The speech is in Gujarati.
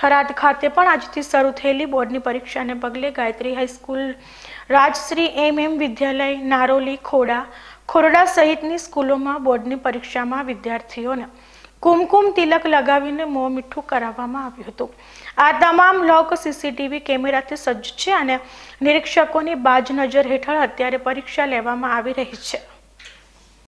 થરાદ ખાતે પણ આજથી શરૂ થયેલી બોર્ડની પરીક્ષાને પગલે Gayatri high school Rajshri M M Vidyalaya Naroli Khoda Khorda સહિતની સ્કૂલોમાં બોર્ડની પરીક્ષામાં વિદ્યાર્થીઓને કુમકુમ તિલક લગાવીને મોં મીઠું કરાવવામાં આવ્યું હતું આ તમામ લોક સીસીટીવી કેમેરાથી સજ્જ છે અને નિરીક્ષકોની બાજ નજર હેઠળ અત્યારે પરીક્ષા લેવામાં આવી રહી છે